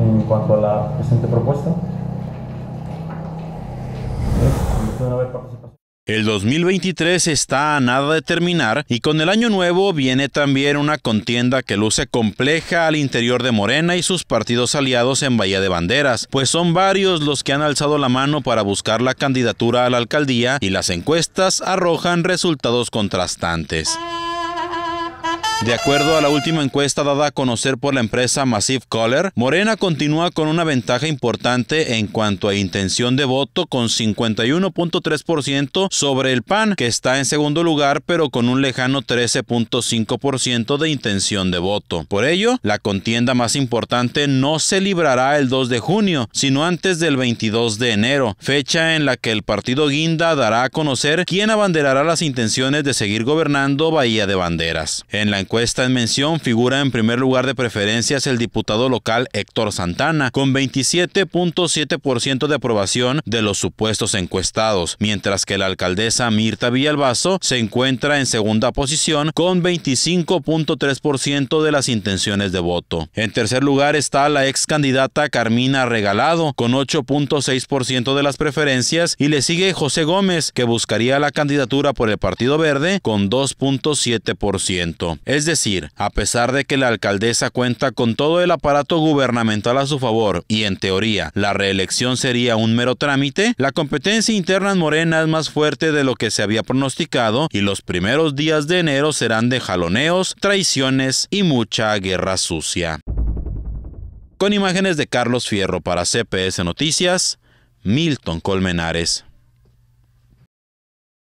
en cuanto a la presente propuesta. El 2023 está a nada de terminar y con el año nuevo viene también una contienda que luce compleja al interior de Morena y sus partidos aliados en Bahía de Banderas, pues son varios los que han alzado la mano para buscar la candidatura a la alcaldía y las encuestas arrojan resultados contrastantes. De acuerdo a la última encuesta dada a conocer por la empresa Massive Color, Morena continúa con una ventaja importante en cuanto a intención de voto con 51.3% sobre el PAN, que está en segundo lugar pero con un lejano 13.5% de intención de voto. Por ello, la contienda más importante no se librará el 2 de junio, sino antes del 22 de enero, fecha en la que el partido Guinda dará a conocer quién abanderará las intenciones de seguir gobernando Bahía de Banderas. En la encuesta en mención figura en primer lugar de preferencias el diputado local Héctor Santana, con 27.7% de aprobación de los supuestos encuestados, mientras que la alcaldesa Mirta Villalbazo se encuentra en segunda posición con 25.3% de las intenciones de voto. En tercer lugar está la ex candidata Carmina Regalado, con 8.6% de las preferencias, y le sigue José Gómez, que buscaría la candidatura por el Partido Verde, con 2.7%. Es decir, a pesar de que la alcaldesa cuenta con todo el aparato gubernamental a su favor y en teoría la reelección sería un mero trámite, la competencia interna en Morena es más fuerte de lo que se había pronosticado y los primeros días de enero serán de jaloneos, traiciones y mucha guerra sucia. Con imágenes de Carlos Fierro para CPS Noticias, Milton Colmenares.